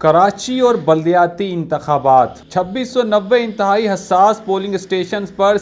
कराची और बलदियाती इंतबात छब्बीस सौ नब्बे इंतहाई हसास पोलिंग स्टेशन पर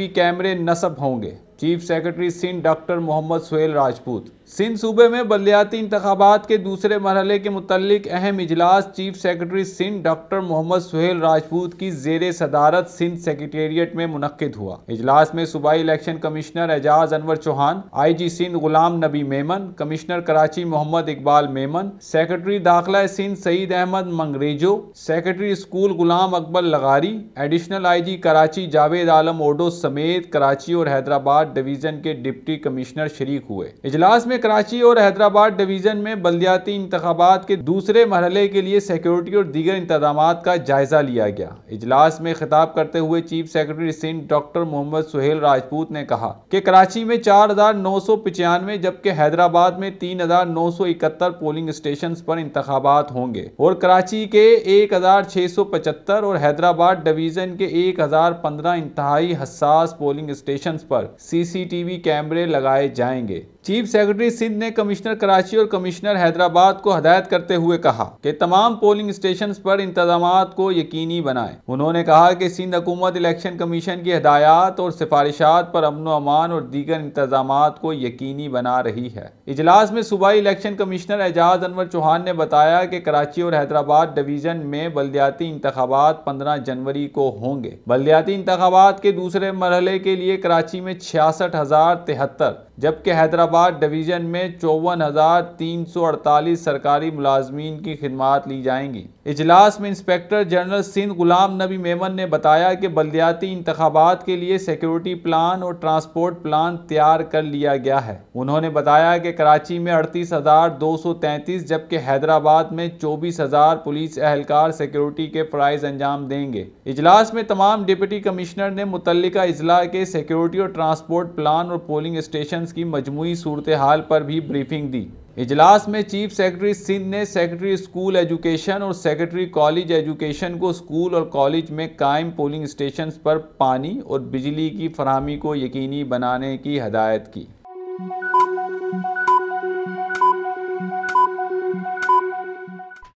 वी कैमरे नस्ब होंगे chief secretary Sindh doctor Mohammad Suhail Rajput Sindh सूबे में बलियाती इंतबात के दूसरे मरहले के मुतल अहम इजलास chief secretary Sindh doctor Mohammad Suhail Rajput की जेर सदारत सिंध सेक्रेटेरिएट में मुनद हुआ इजलास में सूबाई election commissioner Ejaz Anwar Chauhan I G Sindh Ghulam Nabi Memon commissioner Karachi Muhammad Iqbal Memon secretary दाखिला Sindh Saeed Ahmed Mangrejo secretary school Ghulam Akbar Lagari additional I G Karachi Javed Alam Odho समेत कराची और हैदराबाद डिवीजन के डिप्टी कमिश्नर शरीक हुए इजलास में कराची और हैदराबाद डिवीज़न में बलदियाती इंतबात के दूसरे मरहले के लिए सिक्योरिटी और दीगर इंतजाम का जायज़ा लिया गया इजलास में खिताब करते हुए chief secretary Sindh doctor Mohammad Suhail Rajput ने कहा कि कराची में चार हज़ार नौ सौ पचानवे जबकि हैदराबाद में तीन हज़ार नौ सौ इकहत्तर पोलिंग स्टेशन पर इंतबात होंगे और कराची के एक हज़ार छः सौ पचहत्तर और हैदराबाद डिवीज़न के एक हज़ार पंद्रह इंतहाई हसास पोलिंग स्टेशन पर सी सी टी वी कैमरे लगाए जाएंगे चीफ सेक्रेटरी सिंध ने कमिश्नर कराची और कमिश्नर हैदराबाद को हदायत करते हुए कहा कि तमाम पोलिंग स्टेशन पर इंतजाम को यकीनी बनाएं। उन्होंने कहा कि सिंध हुकूमत इलेक्शन कमीशन की हदायत और सिफारिशात पर अमन अमान और दीगर इंतजाम को यकीनी बना रही है इजलास में सूबाई इलेक्शन कमिश्नर एजाज अनवर चौहान ने बताया कि कराची और हैदराबाद डिवीजन में बलदियाती इंतबात पंद्रह जनवरी को होंगे बलदियाती इंतबात के दूसरे मरहले के लिए कराची में छियासठ हजार तिहत्तर जबकि हैदराबाद डिवीज़न में चौवन हज़ार तीन सौ अड़तालीस सरकारी मुलाजमीन की खिदमत ली जाएंगी इजलास में इंस्पेक्टर जनरल सिंध गुलाम नबी मेमन ने बताया कि बलदियाती इंतबात के लिए सिक्योरिटी प्लान और ट्रांसपोर्ट प्लान तैयार कर लिया गया है उन्होंने बताया कि कराची में अड़तीस हज़ार दो सौ तैंतीस जबकि हैदराबाद में चौबीस हज़ार पुलिस एहलकार सिक्योरिटी के प्राइज अंजाम देंगे इजलास में तमाम डिप्टी कमिश्नर ने मुतल अजला के सिक्योरिटी और ट्रांसपोर्ट प्लान और पोलिंग स्टेशन ऑपरेशंस की मजमू सूरत हाल पर भी ब्रीफिंग दी इजलास में चीफ सेक्रेटरी सिंध ने सेक्रेटरी स्कूल एजुकेशन और सेक्रेटरी कॉलेज एजुकेशन को स्कूल और कॉलेज में कायम पोलिंग स्टेशन पर पानी और बिजली की फरहमी को यकीनी बनाने की हदायत की